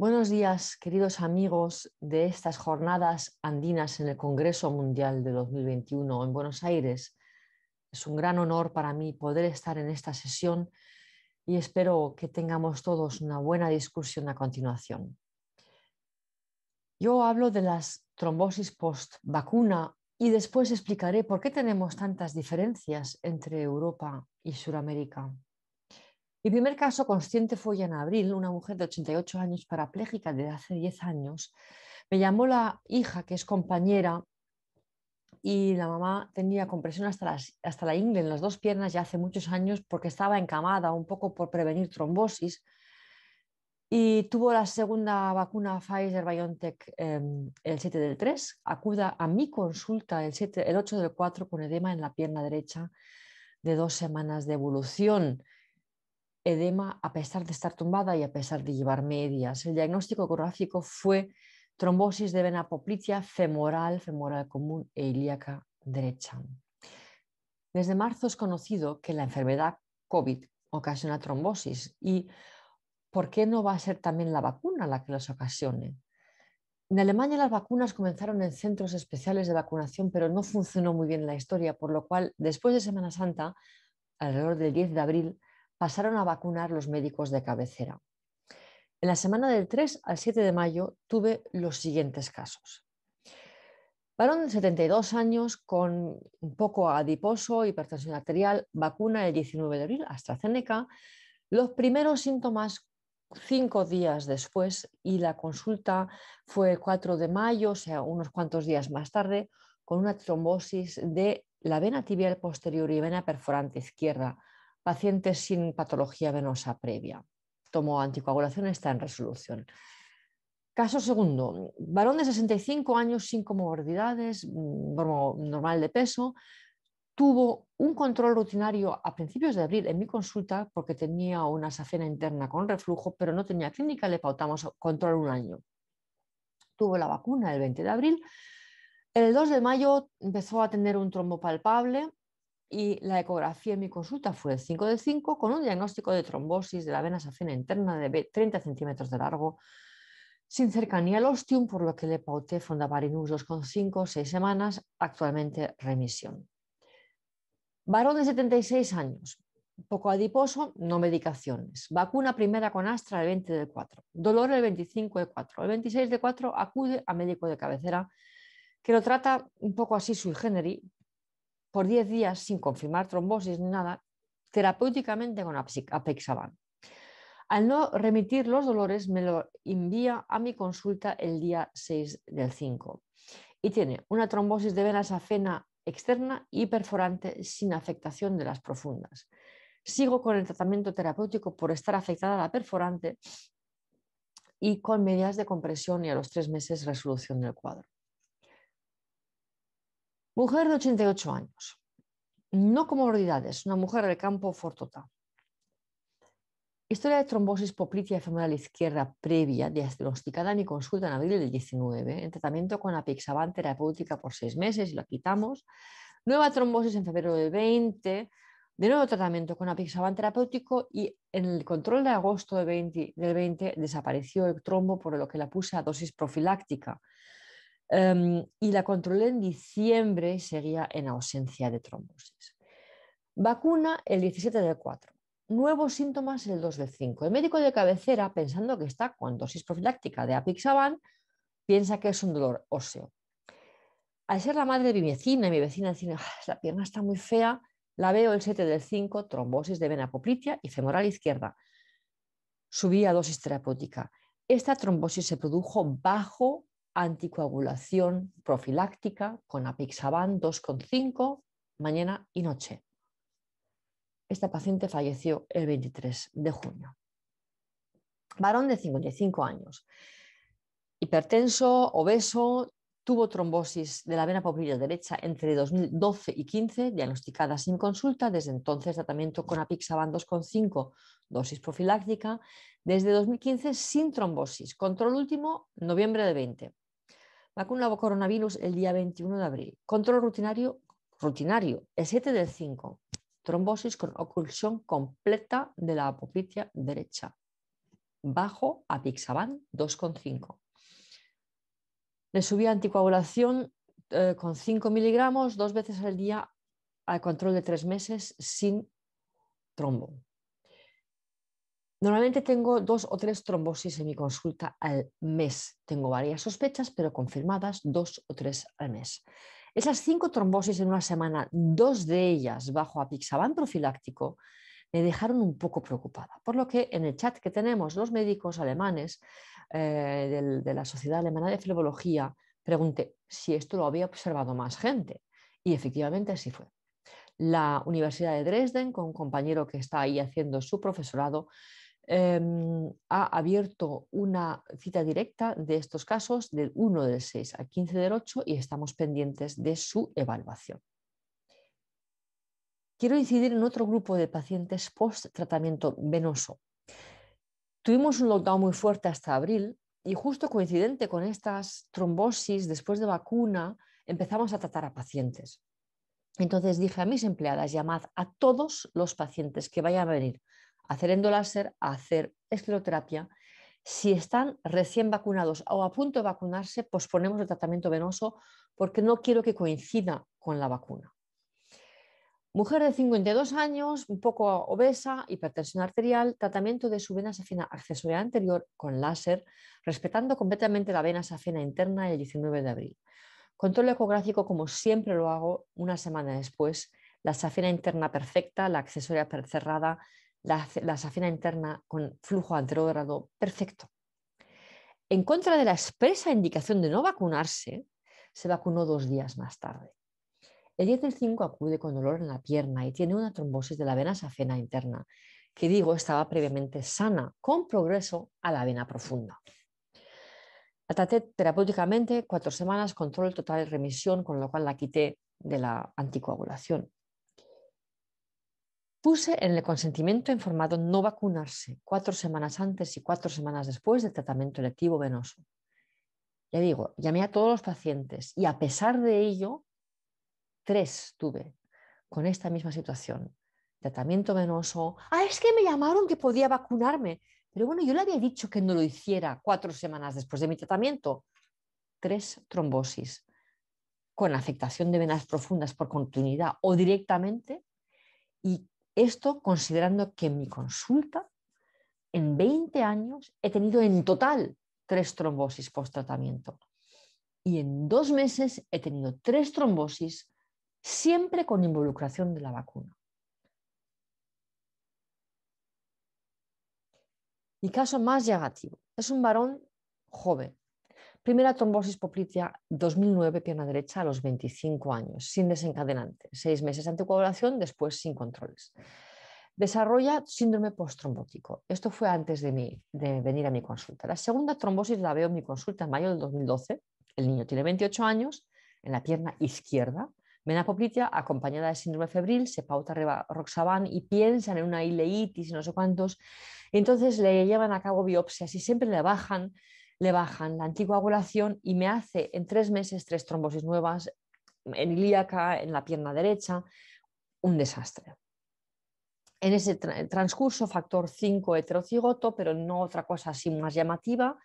Buenos días, queridos amigos de estas jornadas andinas en el Congreso Mundial de 2021 en Buenos Aires. Es un gran honor para mí poder estar en esta sesión y espero que tengamos todos una buena discusión a continuación. Yo hablo de las trombosis post vacuna y después explicaré por qué tenemos tantas diferencias entre Europa y Sudamérica. Mi primer caso consciente fue en abril, una mujer de 88 años parapléjica de hace 10 años. Me llamó la hija, que es compañera, y la mamá tenía compresión hasta, la ingle en las dos piernas ya hace muchos años porque estaba encamada un poco por prevenir trombosis y tuvo la segunda vacuna Pfizer BioNTech em, el 7 del 3. Acuda a mi consulta el, 7, el 8 del 4 con edema en la pierna derecha de dos semanas de evolución edema a pesar de estar tumbada y a pesar de llevar medias. El diagnóstico ecográfico fue trombosis de vena poplitea femoral, femoral común e ilíaca derecha. Desde marzo es conocido que la enfermedad COVID ocasiona trombosis y ¿por qué no va a ser también la vacuna la que las ocasione? En Alemania las vacunas comenzaron en centros especiales de vacunación, pero no funcionó muy bien la historia, por lo cual después de Semana Santa, alrededor del 10 de abril, pasaron a vacunar los médicos de cabecera. En la semana del 3 al 7 de mayo tuve los siguientes casos. Varón de 72 años con un poco adiposo, hipertensión arterial, vacuna el 19 de abril, AstraZeneca. Los primeros síntomas cinco días después y la consulta fue el 4 de mayo, o sea, unos cuantos días más tarde, con una trombosis de la vena tibial posterior y vena perforante izquierda, pacientes sin patología venosa previa. tomó anticoagulación, está en resolución. Caso segundo, varón de 65 años sin comorbilidades, mm, normal de peso, tuvo un control rutinario a principios de abril en mi consulta porque tenía una safena interna con reflujo, pero no tenía clínica, le pautamos control un año. Tuvo la vacuna el 20 de abril. El 2 de mayo empezó a tener un trombo palpable, y la ecografía en mi consulta fue el 5 de 5 con un diagnóstico de trombosis de la vena safena interna de 30 centímetros de largo, sin cercanía al ostium, por lo que le pauté fondaparinus 2,5, 6 semanas, actualmente remisión. Varón de 76 años, poco adiposo, no medicaciones. Vacuna primera con Astra el 20 de 4. Dolor el 25 de 4. El 26 de 4 acude a médico de cabecera que lo trata un poco así su generis, por 10 días sin confirmar trombosis ni nada, terapéuticamente con apexaban. Al no remitir los dolores, me lo envía a mi consulta el día 6 del 5 y tiene una trombosis de venas afena externa y perforante sin afectación de las profundas. Sigo con el tratamiento terapéutico por estar afectada a la perforante y con medidas de compresión y a los tres meses resolución del cuadro. Mujer de 88 años. No comorbilidades, una mujer del campo Fortota. Historia de trombosis poplitea femoral izquierda previa, diagnosticada en mi consulta en abril del 19, en tratamiento con apixaban terapéutica por seis meses y la quitamos. Nueva trombosis en febrero del 20, de nuevo tratamiento con apixaban terapéutico y en el control de agosto del del 20 desapareció el trombo por lo que la puse a dosis profiláctica Em, y la controlé en diciembre y seguía en ausencia de trombosis. Vacuna el 17 del 4. Nuevos síntomas el 2 del 5. El médico de cabecera, pensando que está con dosis profiláctica de apixaban, piensa que es un dolor óseo. Al ser la madre de mi vecina, mi vecina dice ah, la pierna está muy fea, la veo el 7 del 5, trombosis de vena poplitea y femoral izquierda. Subí a dosis terapéutica. Esta trombosis se produjo bajo anticoagulación profiláctica con apixaban 2,5 mañana y noche. Esta paciente falleció el 23 de junio. Varón de 55 años, hipertenso, obeso, tuvo trombosis de la vena poplítea derecha entre 2012 y 15, diagnosticada sin consulta, desde entonces tratamiento con apixaban 2,5, dosis profiláctica, desde 2015 sin trombosis, control último, noviembre de 20. Vacuna coronavirus el día 21 de abril. Control rutinario, rutinario el 7 del 5. Trombosis con oculsión completa de la apopitia derecha. Bajo apixaban 2,5. Le subí anticoagulación eh, con 5 miligramos dos veces al día al control de tres meses sin trombo. Normalmente tengo dos o tres trombosis en mi consulta al mes. Tengo varias sospechas, pero confirmadas dos o tres al mes. Esas cinco trombosis en una semana, dos de ellas bajo apixaban profiláctico, me dejaron un poco preocupada. Por lo que en el chat que tenemos los médicos alemanes eh, de la Sociedad Alemana de Flebología, pregunté si esto lo había observado más gente. Y efectivamente así fue. La Universidad de Dresden, con un compañero que está ahí haciendo su profesorado, Em, ha abierto una cita directa de estos casos del 1 del 6 al 15 del 8 y estamos pendientes de su evaluación. Quiero incidir en otro grupo de pacientes post-tratamiento venoso. Tuvimos un lockdown muy fuerte hasta abril y justo coincidente con estas trombosis después de vacuna empezamos a tratar a pacientes. Entonces dije a mis empleadas, llamad a todos los pacientes que vayan a venir hacer endoláser, hacer escleroterapia. Si están recién vacunados o a punto de vacunarse, posponemos pues el tratamiento venoso porque no quiero que coincida con la vacuna. Mujer de 52 años, un poco obesa, hipertensión arterial, tratamiento de su vena safena accesoria anterior con láser, respetando completamente la vena safena interna el 19 de abril. Control ecográfico como siempre lo hago una semana después, la safena interna perfecta, la accesoria cerrada, la, la safena interna con flujo anterógrado perfecto. En contra de la expresa indicación de no vacunarse, se vacunó dos días más tarde. El 10 del 5 acude con dolor en la pierna y tiene una trombosis de la vena safena interna, que digo estaba previamente sana, con progreso a la vena profunda. La traté terapéuticamente cuatro semanas, control total de remisión, con lo cual la quité de la anticoagulación. Puse en el consentimiento informado no vacunarse cuatro semanas antes y cuatro semanas después del tratamiento electivo venoso. Ya digo, llamé a todos los pacientes y a pesar de ello, tres tuve con esta misma situación. Tratamiento venoso. Ah, es que me llamaron que podía vacunarme. Pero bueno, yo le había dicho que no lo hiciera cuatro semanas después de mi tratamiento. Tres trombosis con afectación de venas profundas por continuidad o directamente y esto considerando que en mi consulta, en 20 años, he tenido en total tres trombosis post-tratamiento. Y en dos meses he tenido tres trombosis, siempre con involucración de la vacuna. Mi caso más llegativo es un varón joven, Primera trombosis poplitea 2009, pierna derecha, a los 25 años, sin desencadenante. Seis meses de anticoagulación, después sin controles. Desarrolla síndrome postrombótico. Esto fue antes de, mí, de venir a mi consulta. La segunda trombosis la veo en mi consulta en mayo del 2012. El niño tiene 28 años, en la pierna izquierda. Menapoplitia acompañada de síndrome febril, se pauta roxaban y piensan en una ileitis y no sé cuántos. Entonces le llevan a cabo biopsias y siempre le bajan le bajan la antigua anticoagulación y me hace en tres meses tres trombosis nuevas en ilíaca, en la pierna derecha, un desastre. En ese transcurso, factor 5 heterocigoto, pero no otra cosa así más llamativa.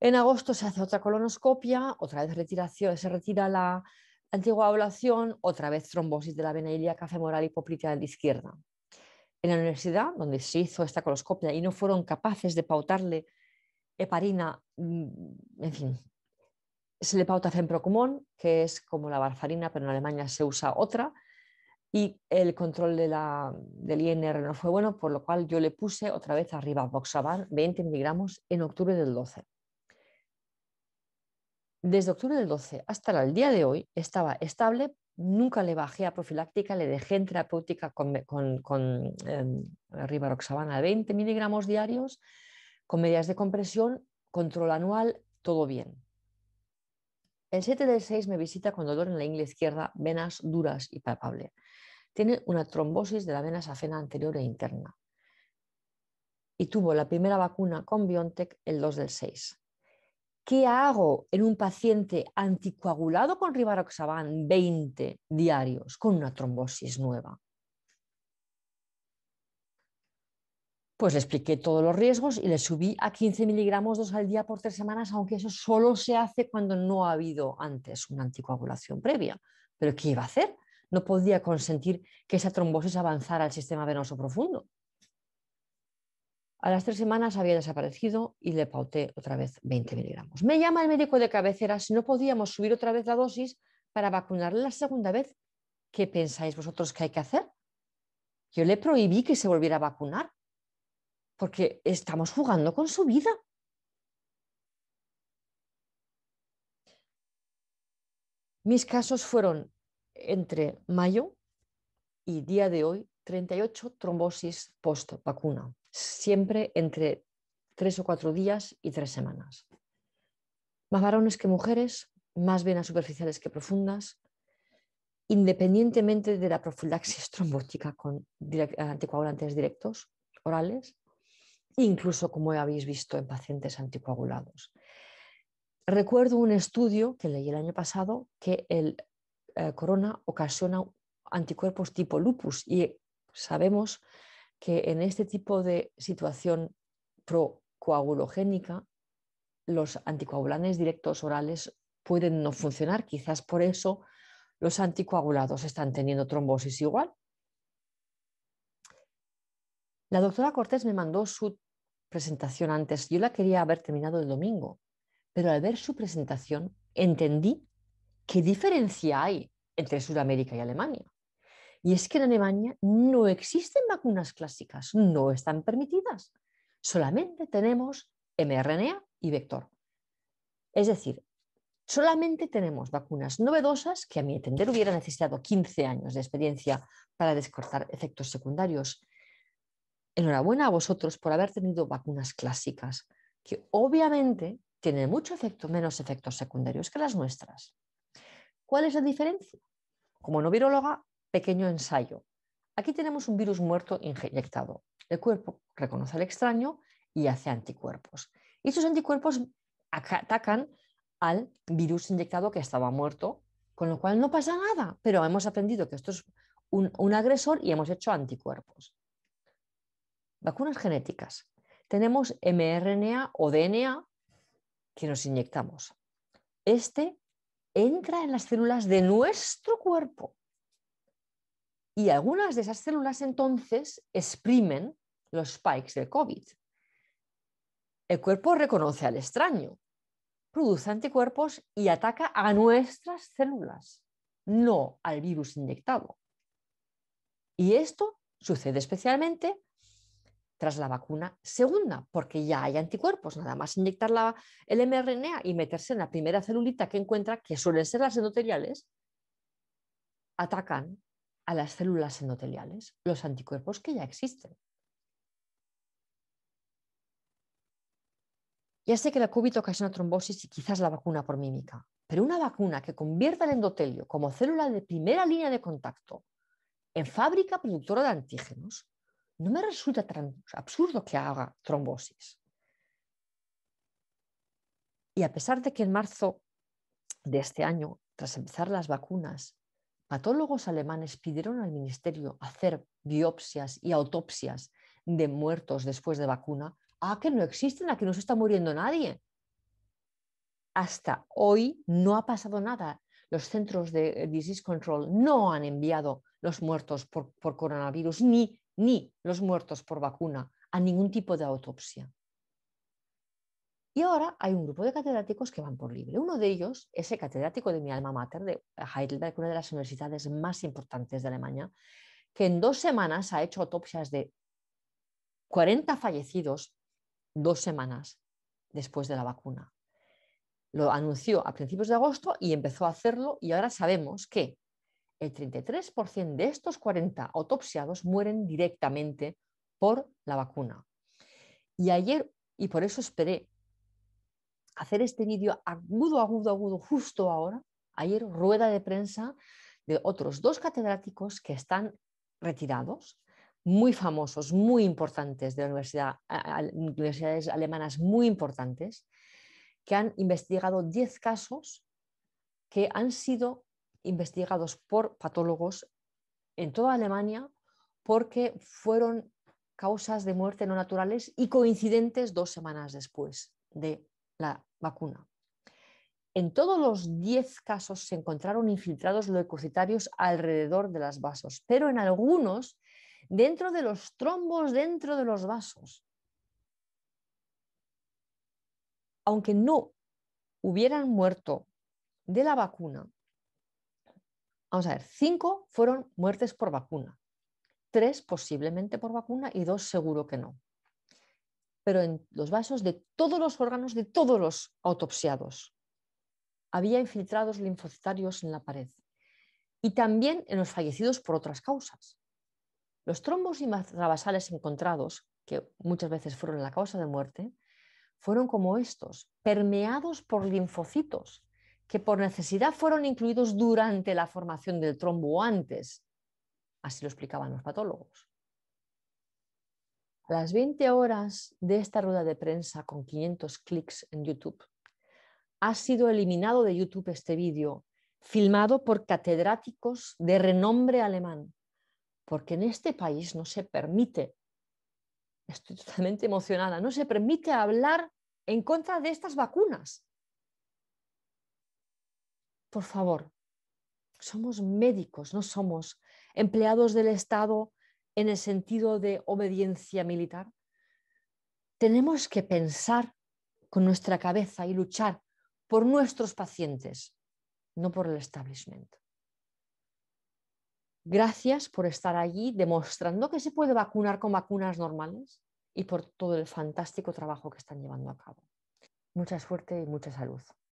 En agosto se hace otra colonoscopia, otra vez retiración, se retira la antigua anticoagulación, otra vez trombosis de la vena ilíaca femoral hipoplitea de la izquierda. En la universidad, donde se hizo esta colonoscopia y no fueron capaces de pautarle heparina, mm, en fin, se le pauta fenprocumón, que es como la barfarina, pero en Alemania se usa otra, y el control del INR no fue bueno, por lo cual yo le puse otra vez arriba Voxaban 20 miligramos en octubre del 12. Desde octubre del 12 hasta el día de hoy estaba estable, nunca le bajé a profiláctica, le dejé en terapéutica con, con, con eh, em, 20 miligramos diarios, con medidas de compresión, control anual, todo bien. El 7 del 6 me visita con dolor en la ingle izquierda, venas duras y palpable. Tiene una trombosis de la vena safena anterior e interna. Y tuvo la primera vacuna con BioNTech el 2 del 6. ¿Qué hago en un paciente anticoagulado con rivaroxaban 20 diarios con una trombosis nueva? Pues le expliqué todos los riesgos y le subí a 15 miligramos dos al día por tres semanas, aunque eso solo se hace cuando no ha habido antes una anticoagulación previa. ¿Pero qué iba a hacer? No podía consentir que esa trombosis avanzara al sistema venoso profundo. A las tres semanas había desaparecido y le pauté otra vez 20 miligramos. Me llama el médico de cabecera si no podíamos subir otra vez la dosis para vacunarle la segunda vez. ¿Qué pensáis vosotros que hay que hacer? Yo le prohibí que se volviera a vacunar porque estamos jugando con su vida. Mis casos fueron entre mayo y día de hoy 38 trombosis post vacuna, siempre entre tres o cuatro días y tres semanas. Más varones que mujeres, más venas superficiales que profundas, independientemente de la profilaxis trombótica con anticoagulantes directos orales, incluso como habéis visto en pacientes anticoagulados. Recuerdo un estudio que leí el año pasado que el eh, corona ocasiona anticuerpos tipo lupus y sabemos que en este tipo de situación procoagulogénica los anticoagulantes directos orales pueden no funcionar, quizás por eso los anticoagulados están teniendo trombosis igual, la doctora Cortés me mandó su presentación antes. Yo la quería haber terminado el domingo, pero al ver su presentación entendí qué diferencia hay entre Sudamérica y Alemania. Y es que en Alemania no existen vacunas clásicas, no están permitidas. Solamente tenemos mRNA y vector. Es decir, solamente tenemos vacunas novedosas que a mi entender hubiera necesitado 15 años de experiencia para descortar efectos secundarios enhorabuena a vosotros por haber tenido vacunas clásicas, que obviamente tienen mucho efecto, menos efectos secundarios que las nuestras. ¿Cuál es la diferencia? Como no viróloga, pequeño ensayo. Aquí tenemos un virus muerto inyectado. El cuerpo reconoce al extraño y hace anticuerpos. Y esos anticuerpos atacan al virus inyectado que estaba muerto, con lo cual no pasa nada, pero hemos aprendido que esto es un agresor y hemos hecho anticuerpos vacunas genéticas. Tenemos mRNA o DNA que nos inyectamos. Este entra en las células de nuestro cuerpo. Y algunas de esas células entonces exprimen los spikes del COVID. El cuerpo reconoce al extraño, produce anticuerpos y ataca a nuestras células, no al virus inyectado. Y esto sucede especialmente tras la vacuna segunda, porque ya hay anticuerpos, nada más inyectar la, el mRNA y meterse en la primera celulita que encuentra, que suelen ser las endoteliales, atacan a las células endoteliales los anticuerpos que ya existen. Ya sé que la COVID ocasiona trombosis y quizás la vacuna por mímica, pero una vacuna que convierta el endotelio como célula de primera línea de contacto en fábrica productora de antígenos no me resulta tan absurdo que haga trombosis. Y a pesar de que en marzo de este año, tras empezar las vacunas, patólogos alemanes pidieron al ministerio hacer biopsias y autopsias de muertos después de vacuna, ¿a que no existen, a que no se está muriendo nadie. Hasta hoy no ha pasado nada. Los centros de disease control no han enviado los muertos por, por coronavirus, ni ni los muertos por vacuna a ningún tipo de autopsia. Y ahora hay un grupo de catedráticos que van por libre. Uno de ellos es el catedrático de mi alma mater, de Heidelberg, una de las universidades más importantes de Alemania, que en dos semanas ha hecho autopsias de 40 fallecidos dos semanas después de la vacuna. Lo anunció a principios de agosto y empezó a hacerlo y ahora sabemos que el 33% de estos 40 autopsiados mueren directamente por la vacuna. Y ayer, y por eso esperé hacer este vídeo agudo, agudo, agudo, justo ahora, ayer rueda de prensa de otros dos catedráticos que están retirados, muy famosos, muy importantes de universidades alemanas muy importantes, que han investigado 10 casos que han sido investigados por patólogos en toda Alemania porque fueron causas de muerte no naturales y coincidentes dos semanas después de la vacuna. En todos los 10 casos se encontraron infiltrados leucocitarios alrededor de las vasos, pero en algunos dentro de los trombos, dentro de los vasos. Aunque no hubieran muerto de la vacuna, vamos a ver, cinco fueron muertes por vacuna, tres posiblemente por vacuna y dos seguro que no. Pero en los vasos de todos los órganos de todos los autopsiados había infiltrados linfocitarios en la pared y también en los fallecidos por otras causas. Los trombos y intravasales encontrados, que muchas veces fueron la causa de muerte, fueron como estos, permeados por linfocitos que por necesidad fueron incluidos durante la formación del trombo antes. Así lo explicaban los patólogos. A las 20 horas de esta rueda de prensa con 500 clics en YouTube, ha sido eliminado de YouTube este vídeo, filmado por catedráticos de renombre alemán, porque en este país no se permite, estoy totalmente emocionada, no se permite hablar en contra de estas vacunas por favor, somos médicos, no somos empleados del Estado en el sentido de obediencia militar. Tenemos que pensar con nuestra cabeza y luchar por nuestros pacientes, no por el establishment. Gracias por estar allí demostrando que se puede vacunar con vacunas normales y por todo el fantástico trabajo que están llevando a cabo. Mucha suerte y mucha salud.